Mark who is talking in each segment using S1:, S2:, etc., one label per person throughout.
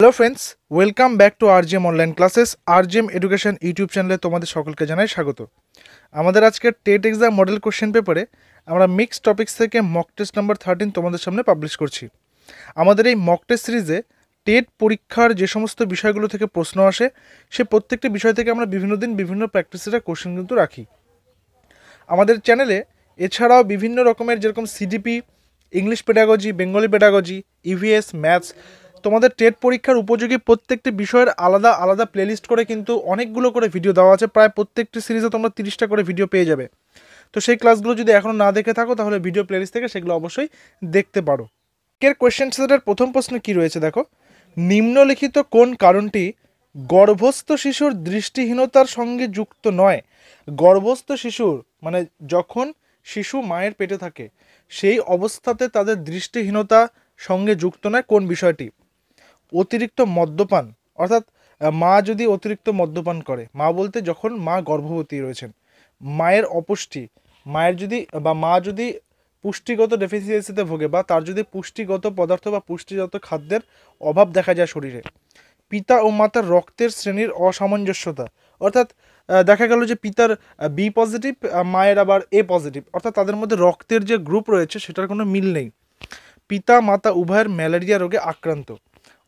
S1: Hello friends welcome back to RGM online classes RGM education YouTube চ্যানেলে তোমাদের সকলকে জানাই স্বাগত আমাদের আজকের টেট এক্সাম মডেল কোশ্চেন পেপারে আমরা মিক্সড টপিক্স থেকে মক টেস্ট নাম্বার থার্টিন তোমাদের সামনে পাবলিশ করছি আমাদের এই মক টেস্ট সিরিজে টেট পরীক্ষার যে সমস্ত বিষয়গুলো থেকে প্রশ্ন আসে সে প্রত্যেকটি বিষয় থেকে আমরা বিভিন্ন দিন বিভিন্ন প্র্যাকটিসেরা কোশ্চেন কিন্তু রাখি আমাদের চ্যানেলে এছাড়াও বিভিন্ন রকমের যেরকম CDP English pedagogy Bengali pedagogy EVS maths তোমাদের টেট পরীক্ষার উপযোগী প্রত্যেকটি বিষয়ের আলাদা আলাদা প্লেলিস্ট করে কিন্তু অনেকগুলো করে ভিডিও দেওয়া আছে প্রায় প্রত্যেকটি সিরিজে তোমরা তিরিশটা করে ভিডিও পেয়ে যাবে তো সেই ক্লাসগুলো যদি এখনও না দেখে থাকো তাহলে ভিডিও প্লেলিস্ট থেকে সেগুলো অবশ্যই দেখতে পারো কের কোয়েশ্চেন সেটের প্রথম প্রশ্ন কি রয়েছে দেখো নিম্নলিখিত কোন কারণটি গর্ভস্থ শিশুর দৃষ্টিহীনতার সঙ্গে যুক্ত নয় গর্ভস্থ শিশুর মানে যখন শিশু মায়ের পেটে থাকে সেই অবস্থাতে তাদের দৃষ্টিহীনতা সঙ্গে যুক্ত নয় কোন বিষয়টি অতিরিক্ত মদ্যপান অর্থাৎ মা যদি অতিরিক্ত মদ্যপান করে মা বলতে যখন মা গর্ভবতী রয়েছেন মায়ের অপুষ্টি মায়ের যদি বা মা যদি পুষ্টিগত ডেফিসিয়েন্সিতে ভোগে বা তার যদি পুষ্টিগত পদার্থ বা পুষ্টিগত খাদ্যের অভাব দেখা যায় শরীরে পিতা ও মাতার রক্তের শ্রেণীর অসামঞ্জস্যতা অর্থাৎ দেখা গেল যে পিতার বি পজিটিভ মায়ের আবার এ পজিটিভ অর্থাৎ তাদের মধ্যে রক্তের যে গ্রুপ রয়েছে সেটার কোনো মিল নেই পিতা মাতা উভয়ের ম্যালেরিয়া রোগে আক্রান্ত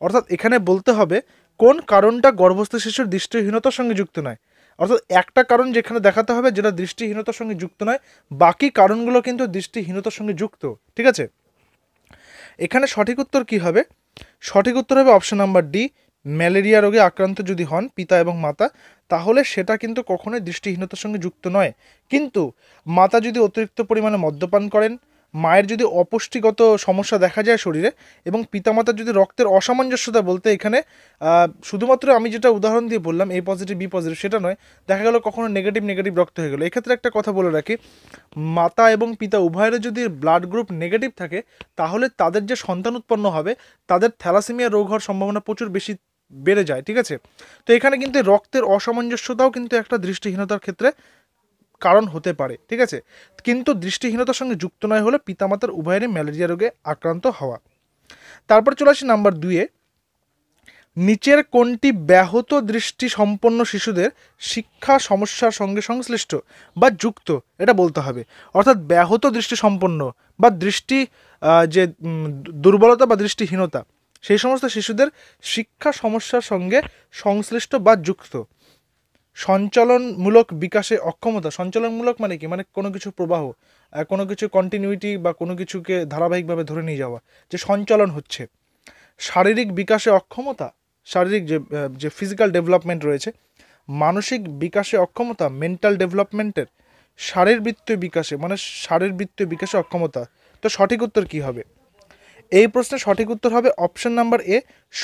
S1: অর্থাৎ এখানে বলতে হবে কোন কারণটা গর্ভস্থ শিশুর দৃষ্টিহীনতার সঙ্গে যুক্ত নয় অর্থাৎ একটা কারণ যেখানে দেখাতে হবে যেটা দৃষ্টিহীনতার সঙ্গে যুক্ত নয় বাকি কারণগুলো কিন্তু দৃষ্টিহীনতার সঙ্গে যুক্ত ঠিক আছে এখানে সঠিক উত্তর কি হবে সঠিক উত্তর হবে অপশন নাম্বার ডি ম্যালেরিয়া রোগে আক্রান্ত যদি হন পিতা এবং মাতা তাহলে সেটা কিন্তু কখনোই দৃষ্টিহীনতার সঙ্গে যুক্ত নয় কিন্তু মাতা যদি অতিরিক্ত পরিমাণে মদ্যপান করেন মায়ের যদি অপুষ্টিগত সমস্যা দেখা যায় শরীরে এবং পিতামাতার যদি রক্তের অসামঞ্জস্যতা বলতে এখানে শুধুমাত্র আমি যেটা উদাহরণ দিয়ে বললাম এ পজিটিভ বি পজিটিভ সেটা নয় দেখা গেল কখনো নেগেটিভ নেগেটিভ রক্ত হয়ে গেলো এক্ষেত্রে একটা কথা বলে রাখি মাতা এবং পিতা উভয়ের যদি ব্লাড গ্রুপ নেগেটিভ থাকে তাহলে তাদের যে সন্তান উৎপন্ন হবে তাদের থ্যালাসেমিয়া রোগ হওয়ার সম্ভাবনা প্রচুর বেশি বেড়ে যায় ঠিক আছে তো এখানে কিন্তু রক্তের অসামঞ্জস্যতাও কিন্তু একটা দৃষ্টিহীনতার ক্ষেত্রে কারণ হতে পারে ঠিক আছে কিন্তু দৃষ্টিহীনতার সঙ্গে যুক্ত নয় হলো পিতামাতার উভয়েরই ম্যালেরিয়া রোগে আক্রান্ত হওয়া তারপর চলে আসি নাম্বার দুয়ে নিচের কোনটি ব্যাহত দৃষ্টি সম্পন্ন শিশুদের শিক্ষা সমস্যার সঙ্গে সংশ্লিষ্ট বা যুক্ত এটা বলতে হবে অর্থাৎ ব্যাহত দৃষ্টি সম্পন্ন বা দৃষ্টি যে দুর্বলতা বা দৃষ্টিহীনতা সেই সমস্ত শিশুদের শিক্ষা সমস্যার সঙ্গে সংশ্লিষ্ট বা যুক্ত সঞ্চালনমূলক বিকাশে অক্ষমতা সঞ্চালনমূলক মানে কি মানে কোনো কিছু প্রবাহ কোনো কিছু কন্টিনিউটি বা কোনো কিছুকে ধারাবাহিকভাবে ধরে নিয়ে যাওয়া যে সঞ্চালন হচ্ছে শারীরিক বিকাশে অক্ষমতা শারীরিক যে যে ফিজিক্যাল ডেভেলপমেন্ট রয়েছে মানসিক বিকাশে অক্ষমতা মেন্টাল ডেভেলপমেন্টের শারীরবৃত্তীয় বিকাশে মানে শারীরবৃত্তীয় বিকাশে অক্ষমতা তো সঠিক উত্তর কী হবে এই প্রশ্নের সঠিক উত্তর হবে অপশন নাম্বার এ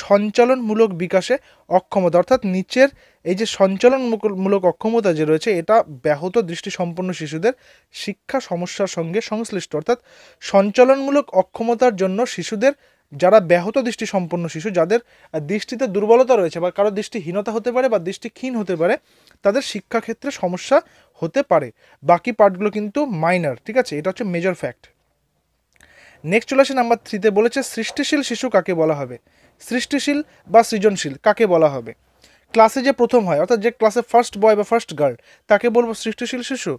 S1: সঞ্চালনমূলক বিকাশে অক্ষমতা অর্থাৎ নিচের এই যে সঞ্চালনমূলক অক্ষমতা যে রয়েছে এটা ব্যাহত দৃষ্টিসম্পন্ন শিশুদের শিক্ষা সমস্যার সঙ্গে সংশ্লিষ্ট অর্থাৎ সঞ্চালনমূলক অক্ষমতার জন্য শিশুদের যারা ব্যাহত দৃষ্টিসম্পন্ন শিশু যাদের দৃষ্টিতে দুর্বলতা রয়েছে বা কারো দৃষ্টিহীনতা হতে পারে বা দৃষ্টিক্ষীণ হতে পারে তাদের শিক্ষাক্ষেত্রে সমস্যা হতে পারে বাকি পার্টগুলো কিন্তু মাইনার ঠিক আছে এটা হচ্ছে মেজর ফ্যাক্ট নেক্সট চলে আসে নাম্বার থ্রিতে বলেছে সৃষ্টিশীল শিশু কাকে বলা হবে সৃষ্টিশীল বা সৃজনশীল কাকে বলা হবে ক্লাসে যে প্রথম হয় অর্থাৎ যে ক্লাসে ফার্স্ট বয় বা ফার্স্ট গার্ল তাকে বলবো সৃষ্টিশীল শিশু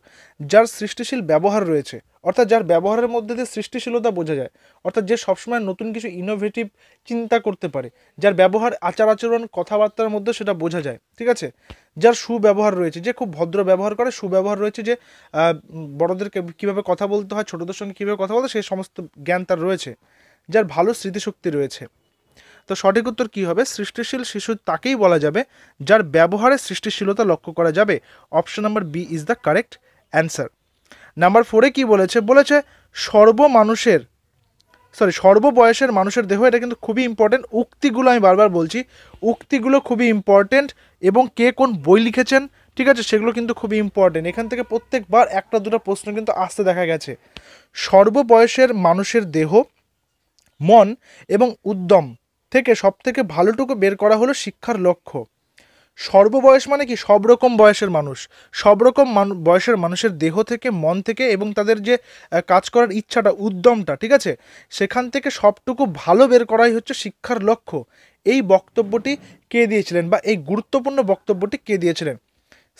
S1: যার সৃষ্টিশীল ব্যবহার রয়েছে অর্থাৎ যার ব্যবহারের মধ্যে দিয়ে সৃষ্টিশীলতা বোঝা যায় অর্থাৎ যে সবসময় নতুন কিছু ইনোভেটিভ চিন্তা করতে পারে যার ব্যবহার আচার আচরণ কথাবার্তার মধ্যে সেটা বোঝা যায় ঠিক আছে যার সুব্যবহার রয়েছে যে খুব ভদ্র ব্যবহার করে সুব্যবহার রয়েছে যে বড়োদেরকে কীভাবে কথা বলতে হয় ছোটোদের সঙ্গে কীভাবে কথা বলতে সেই সমস্ত জ্ঞান তার রয়েছে যার ভালো স্মৃতিশক্তি রয়েছে তো সঠিক উত্তর কী হবে সৃষ্টিশীল শিশু তাকেই বলা যাবে যার ব্যবহারে সৃষ্টিশীলতা লক্ষ্য করা যাবে option number B is the correct answer number ফোরে কি বলেছে বলেছে সর্ব মানুষের সরি সর্ববয়সের মানুষের দেহ এটা কিন্তু খুবই ইম্পর্টেন্ট উক্তিগুলো আমি বারবার বলছি উক্তিগুলো খুবই ইম্পর্টেন্ট এবং কে কোন বই লিখেছেন ঠিক আছে সেগুলো কিন্তু খুবই ইম্পর্টেন্ট এখান থেকে প্রত্যেকবার একটা দুটো প্রশ্ন কিন্তু আসতে দেখা গেছে সর্ববয়সের মানুষের দেহ মন এবং উদ্যম থেকে সবথেকে ভালোটুকু বের করা হলো শিক্ষার লক্ষ্য সর্ববয়স মানে কি সব রকম বয়সের মানুষ সব রকম বয়সের মানুষের দেহ থেকে মন থেকে এবং তাদের যে কাজ করার ইচ্ছাটা উদ্যমটা ঠিক আছে সেখান থেকে সবটুকু ভালো বের করাই হচ্ছে শিক্ষার লক্ষ্য এই বক্তব্যটি কে দিয়েছিলেন বা এই গুরুত্বপূর্ণ বক্তব্যটি কে দিয়েছিলেন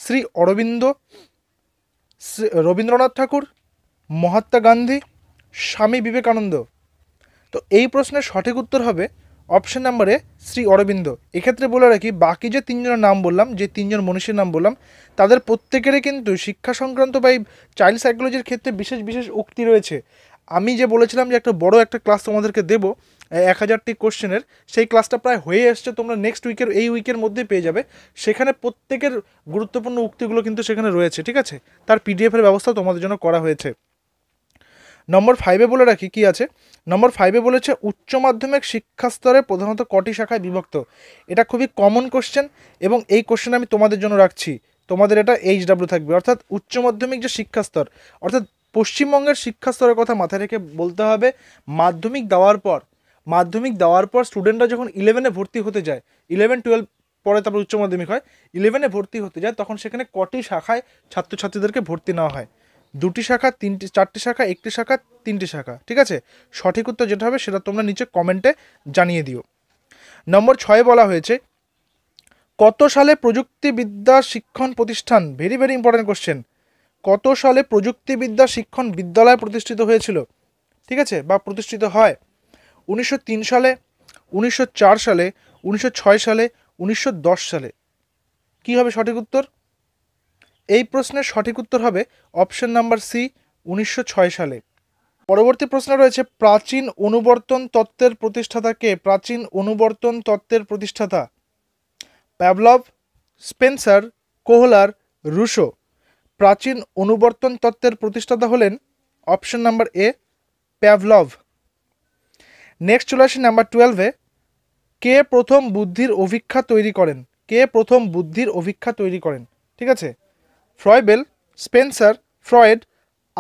S1: শ্রী অরবিন্দ রবীন্দ্রনাথ ঠাকুর মহাত্মা গান্ধী স্বামী বিবেকানন্দ তো এই প্রশ্নের সঠিক উত্তর হবে অপশান নাম্বারে শ্রী অরবিন্দ এক্ষেত্রে বলে রাখি বাকি যে তিনজনের নাম বললাম যে তিনজন মনীষীর নাম বললাম তাদের প্রত্যেকেরই কিন্তু শিক্ষা সংক্রান্ত বা এই চাইল্ড সাইকোলজির ক্ষেত্রে বিশেষ বিশেষ উক্তি রয়েছে আমি যে বলেছিলাম যে একটা বড় একটা ক্লাস তোমাদেরকে দেব এক হাজারটি কোশ্চেনের সেই ক্লাসটা প্রায় হয়ে আসছে তোমরা নেক্সট উইকের এই উইকের মধ্যে পেয়ে যাবে সেখানে প্রত্যেকের গুরুত্বপূর্ণ উক্তিগুলো কিন্তু সেখানে রয়েছে ঠিক আছে তার পিডিএফের ব্যবস্থা তোমাদের জন্য করা হয়েছে নম্বর ফাইভে বলে রাখি কি আছে নম্বর ফাইভে বলেছে উচ্চ মাধ্যমিক শিক্ষা স্তরে প্রধানত কটি শাখায় বিভক্ত এটা খুবই কমন কোশ্চেন এবং এই কোশ্চেন আমি তোমাদের জন্য রাখছি তোমাদের এটা এইচ ডাব্লিউ থাকবে অর্থাৎ উচ্চ মাধ্যমিক যে শিক্ষা স্তর অর্থাৎ পশ্চিমবঙ্গের শিক্ষা স্তরের কথা মাথায় রেখে বলতে হবে মাধ্যমিক দেওয়ার পর মাধ্যমিক দেওয়ার পর স্টুডেন্টরা যখন ইলেভেনে ভর্তি হতে যায় ইলেভেন টুয়েলভ পরে তারপর উচ্চ মাধ্যমিক হয় ইলেভেনে ভর্তি হতে যায় তখন সেখানে কটি শাখায় ছাত্রছাত্রীদেরকে ভর্তি নেওয়া হয় দুটি শাখা তিনটি চারটি শাখা একটি শাখা তিনটি শাখা ঠিক আছে সঠিক উত্তর যেটা হবে সেটা তোমরা নিচে কমেন্টে জানিয়ে দিও নম্বর ছয়ে বলা হয়েছে কত সালে প্রযুক্তিবিদ্যা শিক্ষণ প্রতিষ্ঠান ভেরি ভেরি ইম্পর্টেন্ট কোশ্চেন কত সালে প্রযুক্তিবিদ্যা শিক্ষণ বিদ্যালয় প্রতিষ্ঠিত হয়েছিল ঠিক আছে বা প্রতিষ্ঠিত হয় উনিশশো সালে উনিশশো সালে উনিশশো সালে উনিশশো সালে কি হবে সঠিক উত্তর এই প্রশ্নের সঠিক উত্তর হবে অপশন নাম্বার সি উনিশশো সালে পরবর্তী প্রশ্ন রয়েছে প্রাচীন অনুবর্তন তত্ত্বের প্রতিষ্ঠাতা কে প্রাচীন অনুবর্তন তত্ত্বের প্রতিষ্ঠাতা প্যাভলভ স্পেন্সার কোহলার রুশো প্রাচীন অনুবর্তন তত্ত্বের প্রতিষ্ঠাতা হলেন option number A Pavlov next চলে আসি নাম্বার টুয়েলভে কে প্রথম বুদ্ধির অভিক্ষা তৈরি করেন কে প্রথম বুদ্ধির অভিক্ষা তৈরি করেন ঠিক আছে Froebel Spencer Freud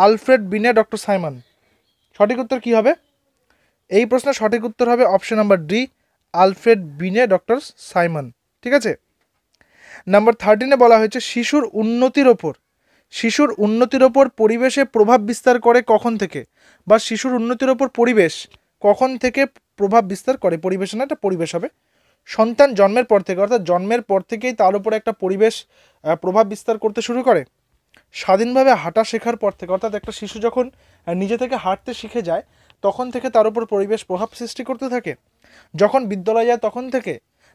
S1: Alfred Binet doctor Simon সঠিক উত্তর কী হবে এই প্রশ্নের সঠিক উত্তর হবে option number D Alfred Binet doctor Simon ঠিক আছে নাম্বার থার্টিনে বলা হয়েছে শিশুর উন্নতির ওপর শিশুর উন্নতির ওপর পরিবেশে প্রভাব বিস্তার করে কখন থেকে বা শিশুর উন্নতির ওপর পরিবেশ কখন থেকে প্রভাব বিস্তার করে পরিবেশ না একটা পরিবেশ হবে সন্তান জন্মের পর থেকে অর্থাৎ জন্মের পর থেকেই তার উপরে একটা পরিবেশ প্রভাব বিস্তার করতে শুরু করে স্বাধীনভাবে হাঁটা শেখার পর থেকে অর্থাৎ একটা শিশু যখন নিজে থেকে হাঁটতে শিখে যায় তখন থেকে তার উপর পরিবেশ প্রভাব সৃষ্টি করতে থাকে যখন বিদ্যালয় যায় তখন থেকে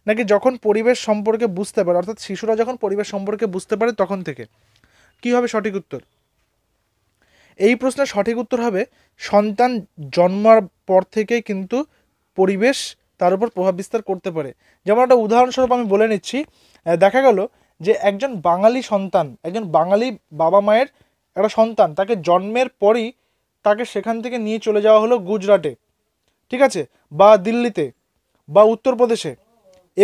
S1: নাকি যখন পরিবেশ সম্পর্কে বুঝতে পারে অর্থাৎ শিশুরা যখন পরিবেশ সম্পর্কে বুঝতে পারে তখন থেকে কি হবে সঠিক উত্তর এই প্রশ্নের সঠিক উত্তর হবে সন্তান জন্মার পর থেকেই কিন্তু পরিবেশ তার উপর প্রভাব বিস্তার করতে পারে যেমন একটা উদাহরণস্বরূপ আমি বলে নিচ্ছি দেখা গেল যে একজন বাঙালি সন্তান একজন বাঙালি বাবা মায়ের একটা সন্তান তাকে জন্মের পরই তাকে সেখান থেকে নিয়ে চলে যাওয়া হলো গুজরাটে ঠিক আছে বা দিল্লিতে বা উত্তরপ্রদেশে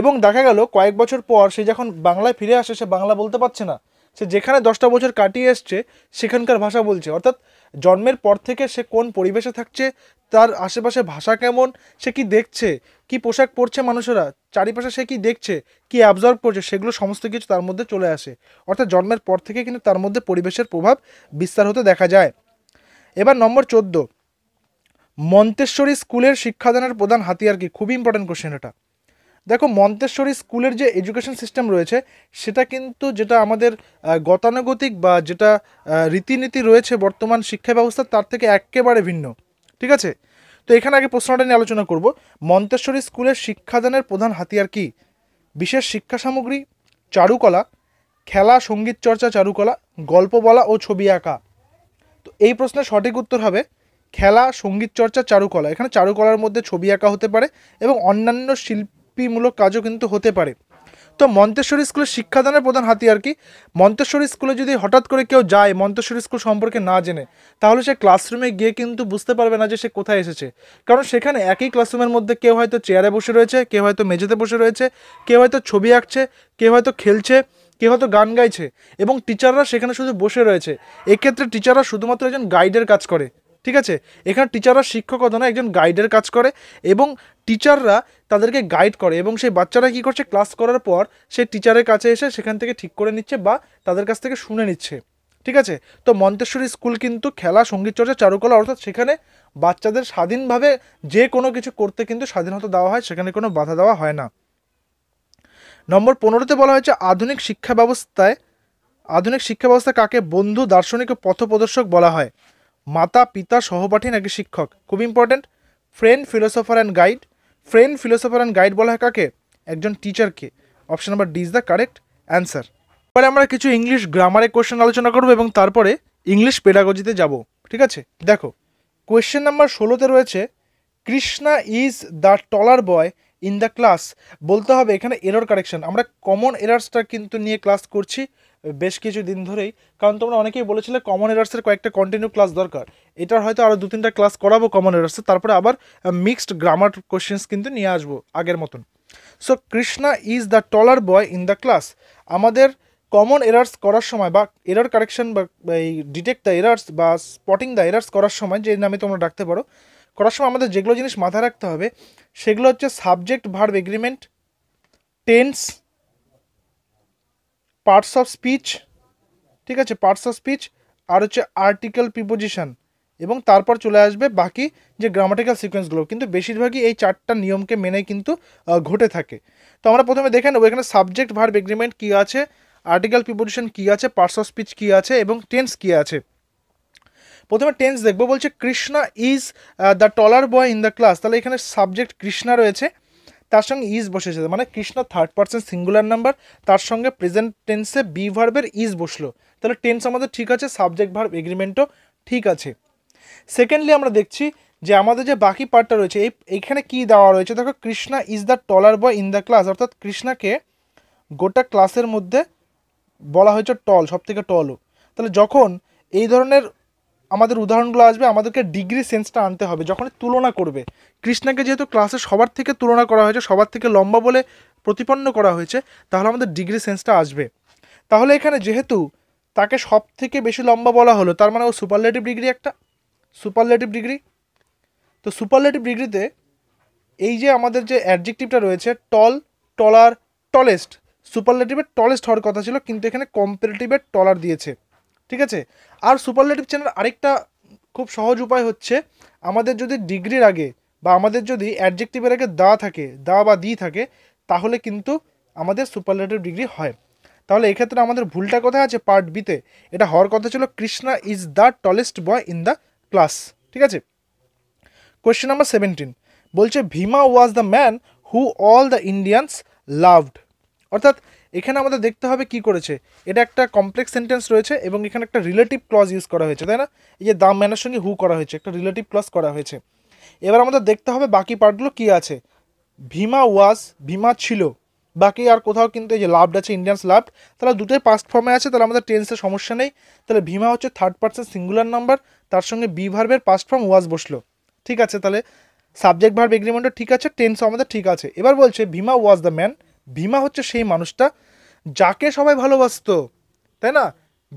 S1: এবং দেখা গেল কয়েক বছর পর সে যখন বাংলায় ফিরে আসে সে বাংলা বলতে পারছে না সে যেখানে দশটা বছর কাটিয়ে এসছে সেখানকার ভাষা বলছে অর্থাৎ জন্মের পর থেকে সে কোন পরিবেশে থাকছে তার আশেপাশে ভাষা কেমন সে কি দেখছে কি পোশাক পরছে মানুষেরা চারিপাশে সে কি দেখছে কি অ্যাবজর্ব করছে সেগুলো সমস্ত কিছু তার মধ্যে চলে আসে অর্থাৎ জন্মের পর থেকে কিন্তু তার মধ্যে পরিবেশের প্রভাব বিস্তার হতে দেখা যায় এবার নম্বর চোদ্দ মন্তেশ্বরী স্কুলের শিক্ষাদানের প্রধান হাতিয়ার কি খুবই ইম্পর্টেন্ট কোশ্চেন এটা দেখো মন্তেশ্বরী স্কুলের যে এডুকেশন সিস্টেম রয়েছে সেটা কিন্তু যেটা আমাদের গতানুগতিক বা যেটা রীতিনীতি রয়েছে বর্তমান শিক্ষা ব্যবস্থা তার থেকে একেবারে ভিন্ন ঠিক আছে তো এখানে আগে প্রশ্নটা নিয়ে আলোচনা করব মন্তেশ্বরী স্কুলের শিক্ষাদানের প্রধান হাতিয়ার কি বিশেষ শিক্ষা সামগ্রী চারুকলা খেলা সঙ্গীত চর্চা চারুকলা গল্প বলা ও ছবি আঁকা তো এই প্রশ্নের সঠিক উত্তর হবে খেলা সঙ্গীত চর্চা চারুকলা এখানে চারুকলার মধ্যে ছবি আঁকা হতে পারে এবং অন্যান্য শিল্প বিদ্যাপ্রীমূলক কাজও কিন্তু হতে পারে তো মন্তেশ্বরী স্কুলের শিক্ষাদানের প্রধান হাতিয়ার কি মন্তেশ্বরী স্কুলে যদি হঠাৎ করে কেউ যায় মন্তেশ্বরী স্কুল সম্পর্কে না জেনে তাহলে সে ক্লাসরুমে গিয়ে কিন্তু বুঝতে পারবে না যে সে কোথায় এসেছে কারণ সেখানে একই ক্লাসরুমের মধ্যে কেউ হয়তো চেয়ারে বসে রয়েছে কেউ হয়তো মেঝেতে বসে রয়েছে কেউ হয়তো ছবি আঁকছে কেউ হয়তো খেলছে কেউ হয়তো গান গাইছে এবং টিচাররা সেখানে শুধু বসে রয়েছে এক্ষেত্রে টিচাররা শুধুমাত্র একজন গাইডের কাজ করে ঠিক আছে এখানে টিচাররা শিক্ষকতা না একজন গাইডের কাজ করে এবং টিচাররা তাদেরকে গাইড করে এবং সেই বাচ্চারা কী করছে ক্লাস করার পর সে টিচারের কাছে এসে সেখান থেকে ঠিক করে নিচ্ছে বা তাদের কাছ থেকে শুনে নিচ্ছে ঠিক আছে তো মন্তেশ্বরী স্কুল কিন্তু খেলা সঙ্গীত চর্চা চারুকলা অর্থাৎ সেখানে বাচ্চাদের স্বাধীনভাবে যে কোনো কিছু করতে কিন্তু স্বাধীনতা দেওয়া হয় সেখানে কোনো বাধা দেওয়া হয় না নম্বর পনেরোতে বলা হয়েছে আধুনিক শিক্ষা ব্যবস্থায় আধুনিক শিক্ষা ব্যবস্থা কাকে বন্ধু দার্শনিক ও পথপ্রদর্শক বলা হয় মাতা পিতা সহপাঠী নাকি শিক্ষক খুব important friend philosopher and guide friend philosopher and guide বলা হয় কাকে একজন টিচারকে option number D is the correct answer এবারে আমরা কিছু ইংলিশ গ্রামারে কোয়েশ্চেন আলোচনা করবো এবং তারপরে ইংলিশ পেডাগজিতে যাব ঠিক আছে দেখো কোয়েশ্চেন নাম্বার ষোলোতে রয়েছে Krishna is the taller boy in the class বলতে হবে এখানে এরর কারেকশন আমরা কমন এরার্সটা কিন্তু নিয়ে ক্লাস করছি বেশ কিছু দিন ধরেই কারণ তোমরা অনেকেই বলেছিলে কমন এরার্সের কয়েকটা কন্টিনিউ ক্লাস দরকার এটার হয়তো আরও দু তিনটা ক্লাস করাবো কমন এরার্সের তারপরে আবার মিক্সড গ্রামার কোশ্চেন্স কিন্তু নিয়ে আসবো আগের মতন so Krishna is the taller boy in the class আমাদের কমন এরার্স করার সময় বা এরার কারেকশন বা এই ডিটেক্ট দ্য এরার্স বা স্পটিং দ্য এরার্স করার সময় যে নামে তোমরা ডাকতে পারো করার সময় আমাদের যেগুলো জিনিস মাথায় রাখতে হবে সেগুলো হচ্ছে subject verb agreement tense parts of speech ঠিক আছে পার্টস অফ স্পিচ আর হচ্ছে আর্টিকেল প্রিপোজিশন এবং তারপর চলে আসবে বাকি যে গ্রামাটিক্যাল সিকোয়েন্সগুলো কিন্তু বেশিরভাগই এই চারটা নিয়মকে মেনে কিন্তু ঘটে থাকে তো আমরা প্রথমে দেখে নেবো এখানে সাবজেক্ট ভার্ব এগ্রিমেন্ট কী আছে আর্টিকেল প্রিপোজিশন কী আছে পার্টস অফ স্পিচ কী আছে এবং টেন্স কী আছে প্রথমে টেন্স দেখবো বলছে Krishna is the taller boy in the class তাহলে এখানে সাবজেক্ট কৃষ্ণা রয়েছে তার সঙ্গে ইজ বসে যেতে মানে Krishna third person singular number তার সঙ্গে প্রেজেন্ট টেন্সে বি ভার্বের ইজ বসলো তাহলে টেন্স আমাদের ঠিক আছে সাবজেক্ট ভার্ব এগ্রিমেন্টও ঠিক আছে সেকেন্ডলি আমরা দেখছি যে আমাদের যে বাকি পার্টটা রয়েছে এই এখানে কি দেওয়া রয়েছে দেখো Krishna is the taller boy in the class অর্থাৎ কৃষ্ণাকে গোটা ক্লাসের মধ্যে বলা হয়েছে টল সব থেকে টলও তাহলে যখন এই ধরনের আমাদের উদাহরণগুলো আসবে আমাদেরকে ডিগ্রি সেন্সটা আনতে হবে যখন তুলনা করবে কৃষ্ণাকে যেহেতু ক্লাসে সবার থেকে তুলনা করা হয়েছে সবার থেকে লম্বা বলে প্রতিপন্ন করা হয়েছে তাহলে আমাদের ডিগ্রি সেন্সটা আসবে তাহলে এখানে যেহেতু তাকে সব থেকে বেশি লম্বা বলা হলো তার মানে ও সুপারলেটিভ ডিগ্রি একটা সুপারলেটিভ ডিগ্রি তো সুপারলেটিভ ডিগ্রিতে এই যে আমাদের যে অ্যাডজেক্টিভটা রয়েছে টল টলার টলেস্ট সুপারলেটিভের টলেস্ট হওয়ার কথা ছিল কিন্তু এখানে কম্পারেটিভের টলার দিয়েছে ঠিক আছে আর সুপারলেটিভ চেনার আরেকটা খুব সহজ উপায় হচ্ছে আমাদের যদি ডিগ্রির আগে বা আমাদের যদি অ্যাডজেক্টিভের আগে দা থাকে দা বা দি থাকে তাহলে কিন্তু আমাদের সুপারলেটিভ ডিগ্রি হয় তাহলে এক্ষেত্রে আমাদের ভুলটা কোথায় আছে পার্ট বিতে এটা হওয়ার কথা ছিল Krishna is the tallest boy in the class ঠিক আছে কোয়েশ্চেন নাম্বার সেভেন্টিন বলছে Bhima was the man who all the Indians loved অর্থাৎ এখানে আমাদের দেখতে হবে কি করেছে এটা একটা কমপ্লেক্স সেন্টেন্স রয়েছে এবং এখানে একটা রিলেটিভ ক্লজ ইউজ করা হয়েছে তাই না এই যে দাম ম্যানের সঙ্গে হু করা হয়েছে একটা রিলেটিভ ক্লজ করা হয়েছে এবার আমাদের দেখতে হবে বাকি পার্টগুলো কি আছে ভীমা ওয়াজ ভীমা ছিল বাকি আর কোথাও কিন্তু এই যে লাভড আছে ইন্ডিয়ান্স লাভ তাহলে দুটোই পাস্ট ফর্মে আছে তাহলে আমাদের টেন্সের সমস্যা নেই তাহলে ভীমা হচ্ছে থার্ড পার্সন সিঙ্গুলার নাম্বার তার সঙ্গে বি ভার্বের পাস্ট ফর্ম ওয়াজ বসলো ঠিক আছে তাহলে সাবজেক্ট ভার্ব এগ্রিমেন্টও ঠিক আছে টেন্সও আমাদের ঠিক আছে এবার বলছে Bhima was the man Bhima হচ্ছে সেই মানুষটা যাকে সবাই ভালোবাসত তাই না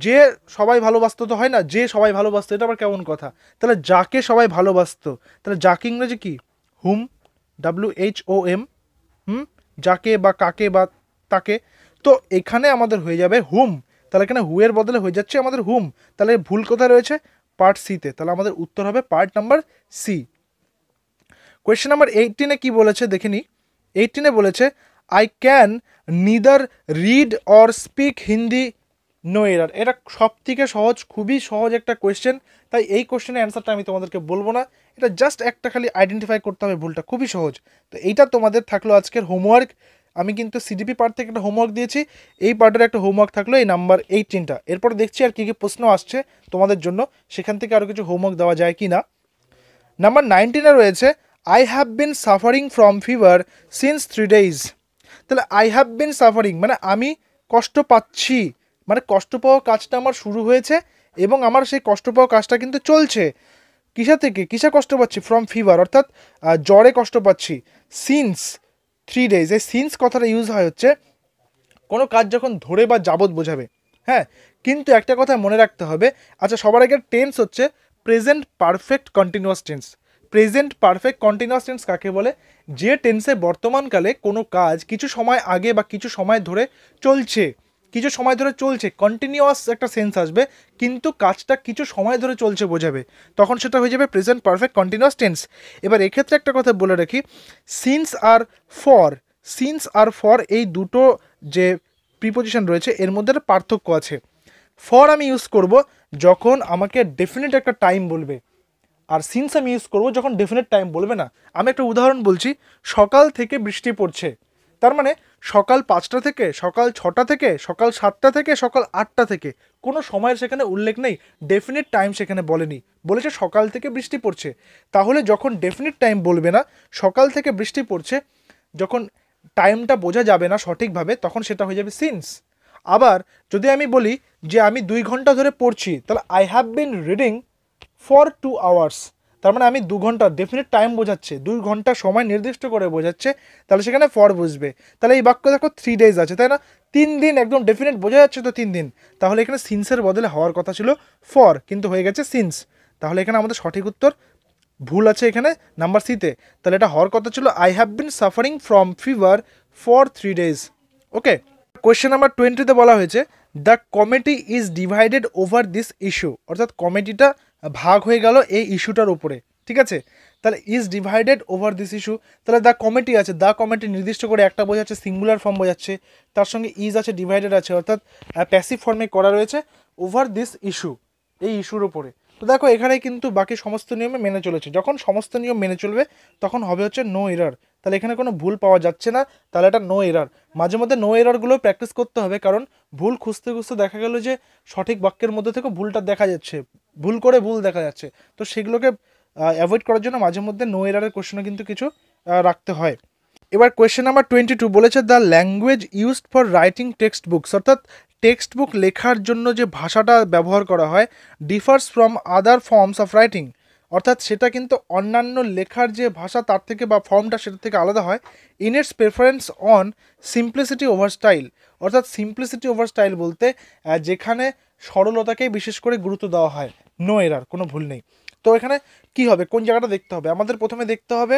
S1: যে সবাই ভালোবাসত তো হয় না যে সবাই ভালোবাসত এটা আবার কেমন কথা তাহলে যাকে সবাই ভালোবাসত তাহলে যাকে ইংরেজি কি whom W H O M whom যাকে বা কাকে বা তাকে তো এখানে আমাদের হয়ে যাবে হুম তাহলে এখানে হুয়ের বদলে হয়ে যাচ্ছে আমাদের হুম তাহলে ভুল কথা রয়েছে পার্ট সিতে তাহলে আমাদের উত্তর হবে part number C question number এইটিনে কি বলেছে দেখে নি এইটিনে বলেছে I can neither read or speak Hindi no error এটা সব থেকে সহজ খুবই সহজ একটা কোয়েশ্চেন তাই এই কোয়েশ্চেনের অ্যান্সারটা আমি তোমাদেরকে বলবো না এটা জাস্ট একটা খালি আইডেন্টিফাই করতে হবে ভুলটা খুবই সহজ তো এইটা তোমাদের থাকলো আজকের হোমওয়ার্ক আমি কিন্তু সিডিপি পার্ট থেকে একটা হোমওয়ার্ক দিয়েছি এই পার্টের একটা হোমওয়ার্ক থাকলো এই নাম্বার এইটিনটা এরপরে দেখছি আর কী কী প্রশ্ন আসছে তোমাদের জন্য সেখান থেকে আরও কিছু হোমওয়ার্ক দেওয়া যায় কি না নাম্বার নাইনটিনে রয়েছে I have been suffering from fever since three days তাহলে আই হ্যাভ বিন সাফারিং মানে আমি কষ্ট পাচ্ছি মানে কষ্ট পাওয়া কাজটা আমার শুরু হয়েছে এবং আমার সেই কষ্ট পাওয়া কাজটা কিন্তু চলছে কিসা থেকে কিসা কষ্ট পাচ্ছি ফ্রম ফিভার অর্থাৎ জ্বরে কষ্ট পাচ্ছি সিন্স থ্রি ডেজ এই সিন্স কথাটা ইউজ হয় হচ্ছে কোনো কাজ যখন ধরে বা যাবত বোঝাবে হ্যাঁ কিন্তু একটা কথা মনে রাখতে হবে আচ্ছা সবার আগে টেন্স হচ্ছে present perfect continuous tense present perfect continuous tense কাকে বলে যে টেন্সে বর্তমানকালে কোনো কাজ কিছু সময় আগে বা কিছু সময় ধরে চলছে কিছু সময় ধরে চলছে কন্টিনিউয়াস একটা সেন্স আসবে কিন্তু কাজটা কিছু সময় ধরে চলছে বোঝাবে তখন সেটা হয়ে যাবে প্রেজেন্ট পারফেক্ট কন্টিনিউয়াস টেন্স এবার এক্ষেত্রে একটা কথা বলে রাখি সিন্স আর ফর সিন্স আর ফর এই দুটো যে প্রিপোজিশন রয়েছে এর মধ্যে পার্থক্য আছে ফর আমি ইউজ করব যখন আমাকে ডেফিনেট একটা টাইম বলবে আর সিন্স আমি ইউজ করবো যখন ডেফিনেট টাইম বলবে না আমি একটা উদাহরণ বলছি সকাল থেকে বৃষ্টি পড়ছে তার মানে সকাল পাঁচটা থেকে সকাল ছটা থেকে সকাল সাতটা থেকে সকাল আটটা থেকে কোনো সময়ের সেখানে উল্লেখ নেই ডেফিনেট টাইম সেখানে বলেনি বলেছে সকাল থেকে বৃষ্টি পড়ছে তাহলে যখন ডেফিনেট টাইম বলবে না সকাল থেকে বৃষ্টি পড়ছে যখন টাইমটা বোঝা যাবে না সঠিকভাবে তখন সেটা হয়ে যাবে সিন্স আবার যদি আমি বলি যে আমি দুই ঘন্টা ধরে পড়ছি তাহলে I have been reading for two hours তার মানে আমি দু ঘন্টা ডেফিনেট টাইম বোঝাচ্ছে দুই ঘন্টা সময় নির্দিষ্ট করে বোঝাচ্ছে তাহলে সেখানে ফর বুঝবে তাহলে এই বাক্য দেখো থ্রি ডেজ আছে তাই না তিন দিন একদম ডেফিনেট বোঝা যাচ্ছে তো তিন দিন তাহলে এখানে সিন্সের বদলে হওয়ার কথা ছিল ফর কিন্তু হয়ে গেছে সিন্স তাহলে এখানে আমাদের সঠিক উত্তর ভুল আছে এখানে নাম্বার সিতে তাহলে এটা হওয়ার কথা ছিল I have been suffering from fever for three days okay question number টোয়েন্টিতে বলা হয়েছে the committee is divided over this issue অর্থাৎ কমিটিটা ভাগ হয়ে গেল এই ইস্যুটার উপরে ঠিক আছে তাহলে is divided over this issue তাহলে দ্য কমিটি আছে দ্য কমিটি নির্দিষ্ট করে একটা বোঝাচ্ছে সিঙ্গুলার ফর্ম বোঝাচ্ছে তার সঙ্গে ইজ আছে ডিভাইডেড আছে অর্থাৎ প্যাসিভ ফর্মে করা রয়েছে ওভার দিস ইস্যু এই ইস্যুর উপরে তো দেখো এখানে কিন্তু বাকি সমস্ত নিয়মে মেনে চলেছে যখন সমস্ত নিয়ম মেনে চলবে তখন হবে হচ্ছে নো এরার তাহলে এখানে কোনো ভুল পাওয়া যাচ্ছে না তাহলে এটা নো এরার মাঝে মধ্যে নো এরারগুলো প্র্যাকটিস করতে হবে কারণ ভুল খুঁজতে খুঁজতে দেখা গেল যে সঠিক বাক্যের মধ্যে থেকে ভুলটা দেখা যাচ্ছে ভুল করে ভুল দেখা যাচ্ছে তো সেগুলোকে অ্যাভয়েড করার জন্য মাঝে মধ্যে নো এরারের কোশ্চেনও কিন্তু কিছু রাখতে হয় এবার কোয়েশ্চেন নাম্বার টোয়েন্টি টু বলেছে the language used for writing textbooks অর্থাৎ টেক্সট বুক লেখার জন্য যে ভাষাটা ব্যবহার করা হয় differs from other forms of writing অর্থাৎ সেটা কিন্তু অন্যান্য লেখার যে ভাষা তার থেকে বা ফর্মটা সেটা থেকে আলাদা হয় in its preference on simplicity over style অর্থাৎ সিমপ্লিসিটি ওভার স্টাইল বলতে যেখানে সরলতাকেই বিশেষ করে গুরুত্ব দেওয়া হয় নো এরার কোনো ভুল নেই তো এখানে কি হবে কোন জায়গাটা দেখতে হবে আমাদের প্রথমে দেখতে হবে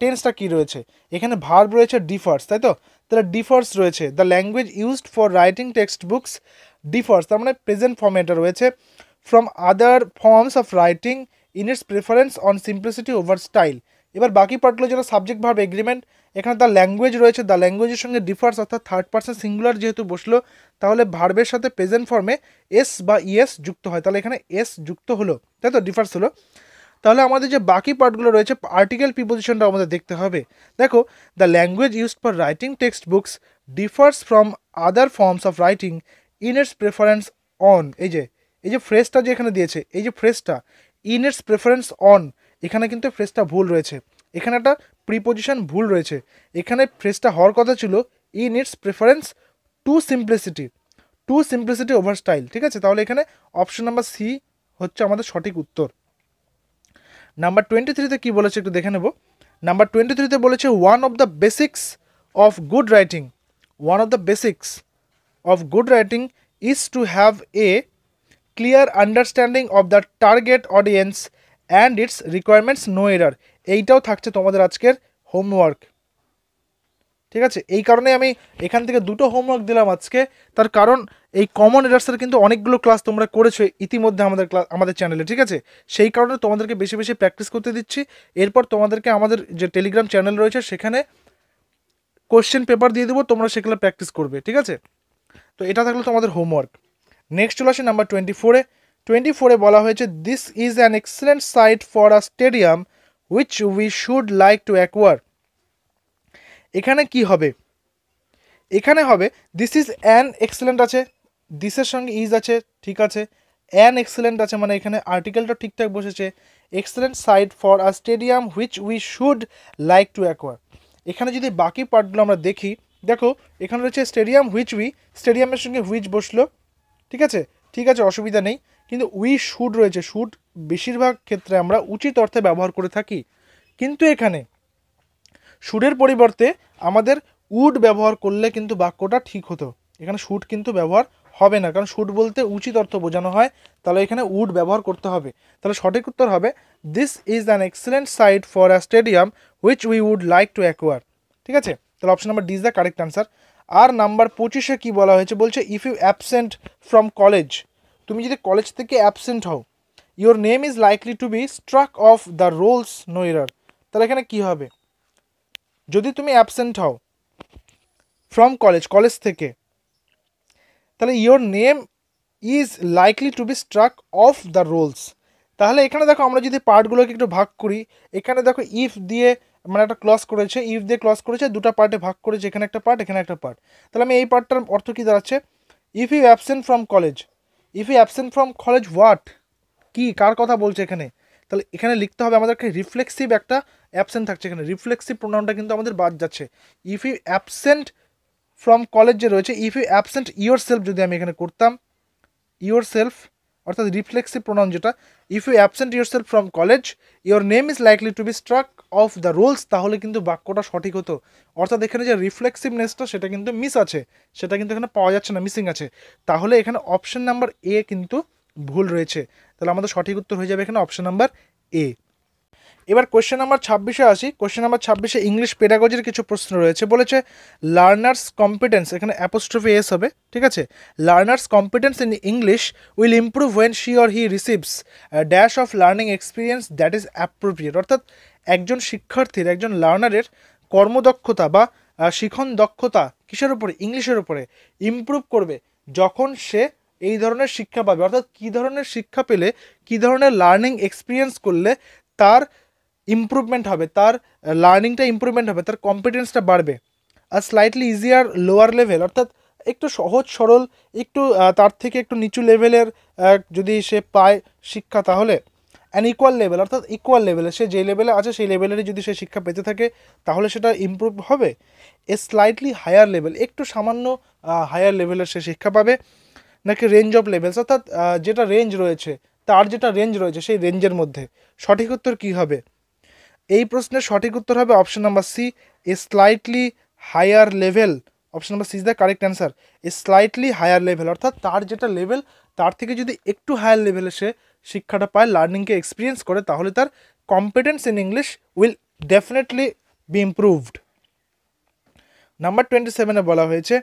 S1: টেন্সটা কি রয়েছে এখানে ভার্ব রয়েছে ডিফার্স তাই তো তাহলে ডিফার্স রয়েছে the language used for writing textbooks differs তার মানে প্রেজেন্ট ফর্মে এটা রয়েছে from other forms of writing in its preference on simplicity over style এবার বাকি পার্টগুলো যেটা সাবজেক্ট ভার্ব এগ্রিমেন্ট এখানে দ্য ল্যাঙ্গুয়েজ রয়েছে দ্য ল্যাঙ্গুয়েজের সঙ্গে ডিফার্স অর্থাৎ থার্ড পার্সন সিঙ্গুলার যেহেতু বসলো তাহলে ভার্বের সাথে প্রেজেন্ট ফর্মে এস বা ইএস যুক্ত হয় তাহলে এখানে এস যুক্ত হলো তাই তো ডিফার্স হলো তাহলে আমাদের যে বাকি পার্টগুলো রয়েছে আর্টিকেল প্রিপোজিশনটা আমাদের দেখতে হবে দেখো the language use for writing textbooks differs from other forms of writing in its preference on এই যে এই যে ফ্রেশটা যে এখানে দিয়েছে এই যে ফ্রেশটা ইন ইটস প্রেফারেন্স অন এখানে কিন্তু ফ্রেসটা ভুল রয়েছে এখানে একটা প্রিপোজিশন ভুল রয়েছে এখানে ফ্রেসটা হওয়ার কথা ছিল in its preference to simplicity to simplicity over style ঠিক আছে তাহলে এখানে অপশন নাম্বার সি হচ্ছে আমাদের সঠিক উত্তর নাম্বার টোয়েন্টি থ্রিতে কী বলেছে একটু দেখে নেব নাম্বার টোয়েন্টি থ্রিতে বলেছে one of the basics of good writing one of the basics of good writing is to have a clear understanding of the target audience and its requirements no error এইটাও থাকছে তোমাদের আজকের homework ঠিক আছে এই কারণে আমি এখান থেকে দুটো হোমওয়ার্ক দিলাম আজকে তার কারণ এই কমন এরার্সের কিন্তু অনেকগুলো ক্লাস তোমরা করেছো ইতিমধ্যে আমাদের ক্লাস আমাদের চ্যানেলে ঠিক আছে সেই কারণে তোমাদেরকে বেশি বেশি প্র্যাকটিস করতে দিচ্ছি এরপর তোমাদেরকে আমাদের যে টেলিগ্রাম চ্যানেল রয়েছে সেখানে কোশ্চেন পেপার দিয়ে দেবো তোমরা সেগুলো প্র্যাকটিস করবে ঠিক আছে তো এটা থাকলো তোমাদের হোমওয়ার্ক নেক্সট চলে আসে নাম্বার টোয়েন্টি ফোরে টোয়েন্টি ফোরে বলা হয়েছে this is an excellent site for a stadium which we should like to acquire এখানে কি হবে এখানে হবে দিস ইজ অ্যান এক্সেলেন্ট আছে দিসের সঙ্গে ইজ আছে ঠিক আছে অ্যান এক্সেলেন্ট আছে মানে এখানে আর্টিকেলটা ঠিকঠাক বসেছে excellent site for a stadium which we should like to acquire এখানে যদি বাকি পার্টগুলো আমরা দেখি দেখো এখানে রয়েছে স্টেডিয়াম হুইচ উই স্টেডিয়ামের সঙ্গে হুইচ বসলো ঠিক আছে ঠিক আছে অসুবিধা নেই কিন্তু উই শুড রয়েছে শুড বেশিরভাগ ক্ষেত্রে আমরা উচিত অর্থে ব্যবহার করে থাকি কিন্তু এখানে শুডের পরিবর্তে আমাদের উড ব্যবহার করলে কিন্তু বাক্যটা ঠিক হতো এখানে শুট কিন্তু ব্যবহার হবে না কারণ শুট বলতে উচিত অর্থ বোঝানো হয় তাহলে এখানে উড ব্যবহার করতে হবে তাহলে সঠিক উত্তর হবে this is an excellent site for a stadium which we would like to acquire ঠিক আছে তাহলে option number D is the correct answer আর নাম্বার পঁচিশে কী বলা হয়েছে বলছে if you absent from college তুমি যদি কলেজ থেকে অ্যাবসেন্ট হও your name is likely to be struck off the rolls no error তাহলে এখানে কী হবে যদি তুমি অ্যাবসেন্ট হও ফ্রম কলেজ কলেজ থেকে তাহলে your name is likely to be struck off the rolls তাহলে এখানে দেখো আমরা যদি পার্টগুলোকে একটু ভাগ করি এখানে দেখো ইফ দিয়ে মানে একটা ক্লস করেছে ইফ দিয়ে ক্লস করেছে দুটো পার্টে ভাগ করেছে এখানে একটা পার্ট এখানে একটা পার্ট তাহলে আমি এই পার্টটার অর্থ কী দাঁড়াচ্ছে if you absent from college if he absent from college what কি কার কথা বলছে এখানে তাহলে এখানে লিখতে হবে আমাদেরকে রিফ্লেক্সিভ একটা অ্যাবসেন্ট থাকছে এখানে রিফ্লেক্সিভ প্রোনাউনটা কিন্তু আমাদের বাদ যাচ্ছে if you absent from college যে রয়েছে if you absent yourself যদি আমি এখানে করতাম ইয়োর সেলফ অর্থাৎ রিফ্লেক্সিভ প্রোনাউন যেটা if you absent yourself from college your name is likely to be struck off the rolls তাহলে কিন্তু বাক্যটা সঠিক হতো অর্থাৎ এখানে যে রিফ্লেক্সিভনেসটা সেটা কিন্তু মিস আছে সেটা কিন্তু এখানে পাওয়া যাচ্ছে না মিসিং আছে তাহলে এখানে অপশন নাম্বার এ কিন্তু ভুল রয়েছে তাহলে আমাদের সঠিক উত্তর হয়ে যাবে এখানে অপশন নাম্বার এ এবার কোয়েশ্চেন নাম্বার ছাব্বিশে আসি কোয়েশ্চেন নাম্বার ছাব্বিশে ইংলিশ পেডাগজির কিছু প্রশ্ন রয়েছে বলেছে লার্নার্স কম্পিটেন্স এখানে অ্যাপোস্ট্রফি এস হবে ঠিক আছে learner's competence in English will improve when she or he receives dash of learning experience that is appropriate অর্থাৎ একজন শিক্ষার্থীর একজন লার্নারের কর্মদক্ষতা বা শিখন দক্ষতা কিসের উপরে ইংলিশের উপরে ইম্প্রুভ করবে যখন সে এই ধরনের শিক্ষা পাবে অর্থাৎ কী ধরনের শিক্ষা পেলে কী ধরনের লার্নিং এক্সপিরিয়েন্স করলে তার ইম্প্রুভমেন্ট হবে তার লার্নিংটা ইম্প্রুভমেন্ট হবে তার কম্পিটেন্সটা বাড়বে আর স্লাইটলি ইজিয়ার লোয়ার লেভেল অর্থাৎ একটু সহজ সরল একটু তার থেকে একটু নিচু লেভেলের যদি সে পায় শিক্ষা তাহলে অ্যান ইকুয়াল লেভেল অর্থাৎ ইকুয়াল লেভেলে সে যে লেভেলে আছে সেই লেভেলেরই যদি সে শিক্ষা পেতে থাকে তাহলে সেটা ইম্প্রুভ হবে এ স্লাইটলি হায়ার লেভেল একটু সামান্য হায়ার লেভেলের সে শিক্ষা পাবে নাকি রেঞ্জ অফ লেভেলস অর্থাৎ যেটা রেঞ্জ রয়েছে তার যেটা রেঞ্জ রয়েছে সেই রেঞ্জের মধ্যে সঠিক উত্তর কী হবে এই প্রশ্নের সঠিক উত্তর হবে option number C a slightly higher level option number C is the correct answer a slightly higher level অর্থাৎ তার যেটা লেভেল তার থেকে যদি একটু হায়ার লেভেলে সে শিক্ষাটা পায় লার্নিংকে এক্সপিরিয়েন্স করে তাহলে তার competence in English will definitely be improved number twenty সেভেনে বলা হয়েছে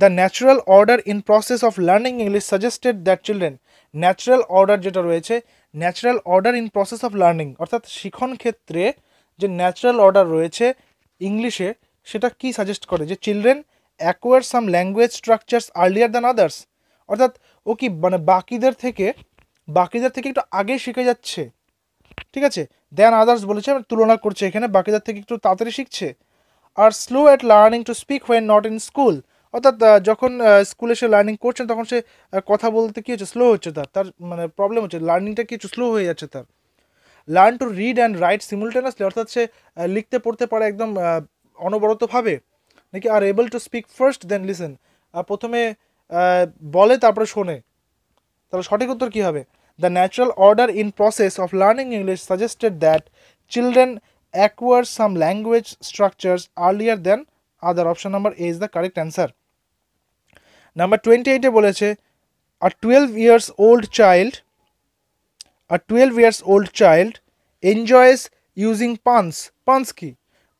S1: the natural order in process of learning English suggested that children natural order যেটা রয়েছে natural order in process of learning অর্থাৎ শিখন ক্ষেত্রে যে ন্যাচারাল অর্ডার রয়েছে ইংলিশে সেটা কি সাজেস্ট করে যে children acquire some language structures earlier than others অর্থাৎ ও কি মানে বাকিদের থেকে বাকিদের থেকে একটু আগে শিখে যাচ্ছে ঠিক আছে দেন আদার্স বলেছে মানে তুলনা করছে এখানে বাকিদের থেকে একটু তাড়াতাড়ি শিখছে আর slow at learning to speak when not in school অর্থাৎ যখন স্কুলে সে লার্নিং করছেন তখন সে কথা বলতে কী হচ্ছে স্লো হচ্ছে তার তার মানে প্রবলেম হচ্ছে লার্নিংটা কিছু স্লো হয়ে যাচ্ছে তার learn to read and write simultaneously অর্থাৎ সে লিখতে পড়তে পারে একদম অনবরতভাবে নাকি আর able to speak first then listen প্রথমে বলে তারপরে শোনে তাহলে সঠিক উত্তর কী হবে the natural order in process of learning English suggested that children acquire some language structures earlier than other option number A is the correct answer number twenty এইটে বলেছে আর টুয়েলভ ইয়ার্স ওল্ড চাইল্ড আর twelve years old child enjoys using puns puns কি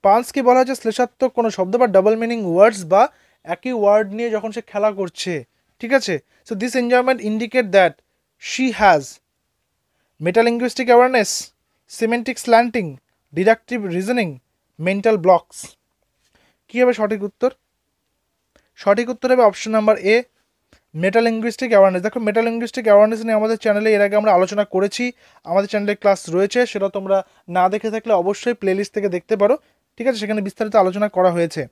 S1: puns কি বলা হচ্ছে শ্লেষাত্মক কোনো শব্দ বা ডাবল মিনিং ওয়ার্ডস বা একই ওয়ার্ড নিয়ে যখন সে খেলা করছে ঠিক আছে so this enjoyment indicate that she has metalinguistic awareness semantic slanting deductive reasoning mental blocks কী হবে সঠিক উত্তর সঠিক উত্তর হবে option number A metalinguistic awareness দেখো মেটালিঙ্গুইস্টিক অ্যাওয়ারনেস নিয়ে আমাদের চ্যানেলে এর আগে আমরা আলোচনা করেছি আমাদের চ্যানেলে ক্লাস রয়েছে সেটা তোমরা না দেখে থাকলে অবশ্যই প্লেলিস্ট থেকে দেখতে পারো ঠিক আছে সেখানে বিস্তারিত আলোচনা করা হয়েছে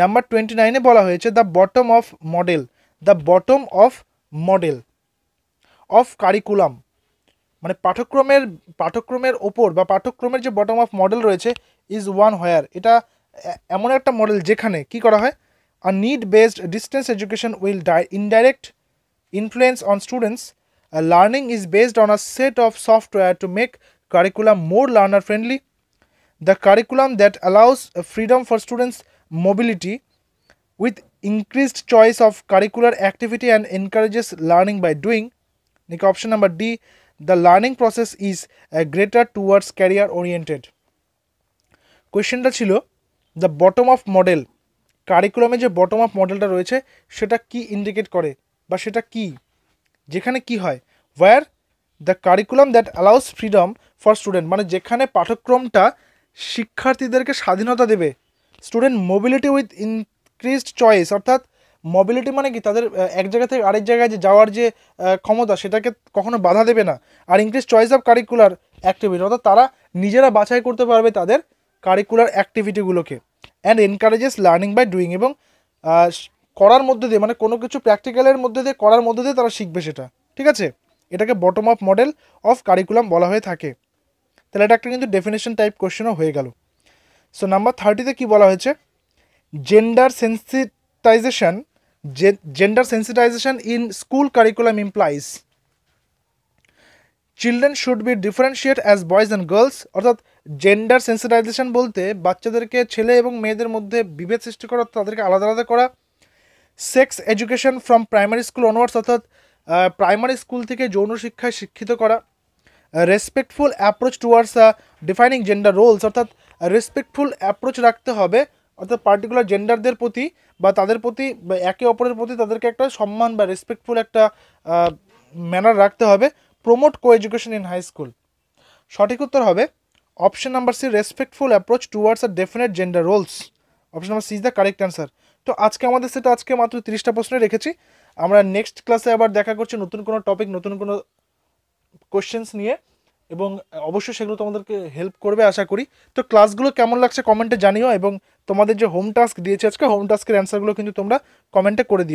S1: নাম্বার টোয়েন্টি নাইনে বলা হয়েছে the bottom of model the bottom of model of curriculum মানে পাঠ্যক্রমের পাঠ্যক্রমের ওপর বা পাঠ্যক্রমের যে বটম অফ মডেল রয়েছে ইজ ওয়ান হোয়ার এটা এমন একটা মডেল যেখানে কি করা হয় A need-based distance education will indirect influence on students. A learning is based on a set of software to make curriculum more learner-friendly. The curriculum that allows uh, freedom for students' mobility with increased choice of curricular activity and encourages learning by doing. Like option number D, the learning process is uh, greater towards career oriented. that ছিল the bottom of model. কারিকুলামে যে bottom up মডেলটা রয়েছে সেটা কি indicate করে বা সেটা কি যেখানে কি হয় where the curriculum that allows freedom for student মানে যেখানে পাঠ্যক্রমটা শিক্ষার্থীদেরকে স্বাধীনতা দেবে student mobility with increased choice অর্থাৎ মোবিলিটি মানে কি তাদের এক জায়গা থেকে আরেক জায়গায় যে যাওয়ার যে ক্ষমতা সেটাকে কখনো বাধা দেবে না আর increase choice of curricular activity অর্থাৎ তারা নিজেরা বাছাই করতে পারবে তাদের কারিকুলার অ্যাক্টিভিটিগুলোকে and encourages learning by doing এবং করার মধ্যে দিয়ে মানে কোনো কিছু প্র্যাকটিক্যালের মধ্যে দিয়ে করার মধ্যে দিয়ে তারা শিখবে সেটা ঠিক আছে এটাকে bottom up model of curriculum বলা হয়ে থাকে তাহলে এটা একটা কিন্তু ডেফিনেশন টাইপ কোশ্চেনও হয়ে গেল সো নাম্বার থার্টিতে কি বলা হয়েছে gender sensitization gender sensitization in school curriculum implies children should be differentiate as boys and girls অর্থাৎ জেন্ডার সেন্সিটাইজেশন বলতে বাচ্চাদেরকে ছেলে এবং মেয়েদের মধ্যে বিভেদ সৃষ্টি করা তাদেরকে আলাদা আলাদা করা sex education from primary school onwards অর্থাৎ প্রাইমারি স্কুল থেকে যৌন শিক্ষায় শিক্ষিত করা respectful approach towards defining gender roles অর্থাৎ রেসপেক্টফুল অ্যাপ্রোচ রাখতে হবে অর্থাৎ পার্টিকুলার জেন্ডারদের প্রতি বা তাদের প্রতি বা একে অপরের প্রতি তাদেরকে একটা সম্মান বা রেসপেক্টফুল একটা ম্যানার রাখতে হবে promote co education in high school সঠিক উত্তর হবে option number C respectful approach towards আর definite gender roles option number C is the correct answer তো আজকে আমাদের সেটা আজকে মাত্র তিরিশটা প্রশ্নে রেখেছি আমরা নেক্সট ক্লাসে আবার দেখা করছি নতুন কোনো টপিক নতুন কোনো কোশ্চেন্স নিয়ে এবং অবশ্যই সেগুলো তোমাদেরকে হেল্প করবে আশা করি তো ক্লাসগুলো কেমন লাগছে কমেন্টে জানিও এবং তোমাদের যে হোম টাস্ক দিয়েছে আজকে হোম টাস্কের অ্যান্সারগুলো কিন্তু তোমরা কমেন্টে করে দিও